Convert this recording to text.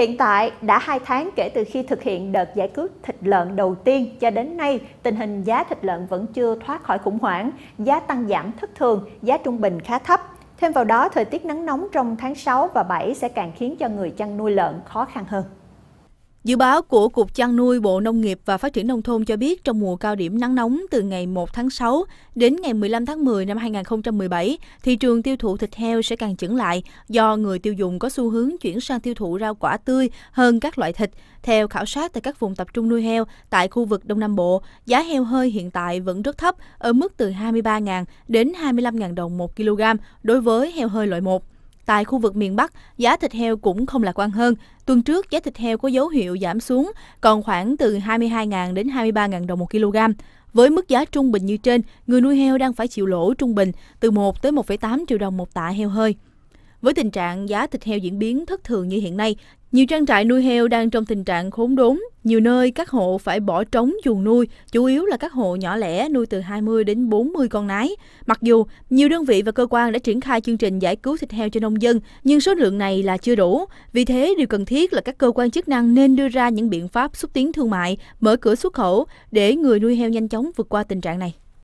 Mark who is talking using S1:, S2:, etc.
S1: Hiện tại, đã 2 tháng kể từ khi thực hiện đợt giải cứu thịt lợn đầu tiên cho đến nay, tình hình giá thịt lợn vẫn chưa thoát khỏi khủng hoảng, giá tăng giảm thất thường, giá trung bình khá thấp. Thêm vào đó, thời tiết nắng nóng trong tháng 6 và 7 sẽ càng khiến cho người chăn nuôi lợn khó khăn hơn. Dự báo của Cục Chăn nuôi Bộ Nông nghiệp và Phát triển Nông thôn cho biết
S2: trong mùa cao điểm nắng nóng từ ngày 1 tháng 6 đến ngày 15 tháng 10 năm 2017, thị trường tiêu thụ thịt heo sẽ càng chững lại do người tiêu dùng có xu hướng chuyển sang tiêu thụ rau quả tươi hơn các loại thịt. Theo khảo sát tại các vùng tập trung nuôi heo tại khu vực Đông Nam Bộ, giá heo hơi hiện tại vẫn rất thấp ở mức từ 23.000 đến 25.000 đồng 1 kg đối với heo hơi loại 1. Tại khu vực miền Bắc, giá thịt heo cũng không lạc quan hơn. Tuần trước, giá thịt heo có dấu hiệu giảm xuống, còn khoảng từ 22.000 đến 23.000 đồng một kg. Với mức giá trung bình như trên, người nuôi heo đang phải chịu lỗ trung bình từ 1 tới 1,8 triệu đồng một tạ heo hơi. Với tình trạng giá thịt heo diễn biến thất thường như hiện nay, nhiều trang trại nuôi heo đang trong tình trạng khốn đốn. Nhiều nơi các hộ phải bỏ trống chuồng nuôi, chủ yếu là các hộ nhỏ lẻ nuôi từ 20 đến 40 con nái. Mặc dù nhiều đơn vị và cơ quan đã triển khai chương trình giải cứu thịt heo cho nông dân, nhưng số lượng này là chưa đủ. Vì thế, điều cần thiết là các cơ quan chức năng nên đưa ra những biện pháp xúc tiến thương mại, mở cửa xuất khẩu để người nuôi heo nhanh chóng vượt qua tình trạng này.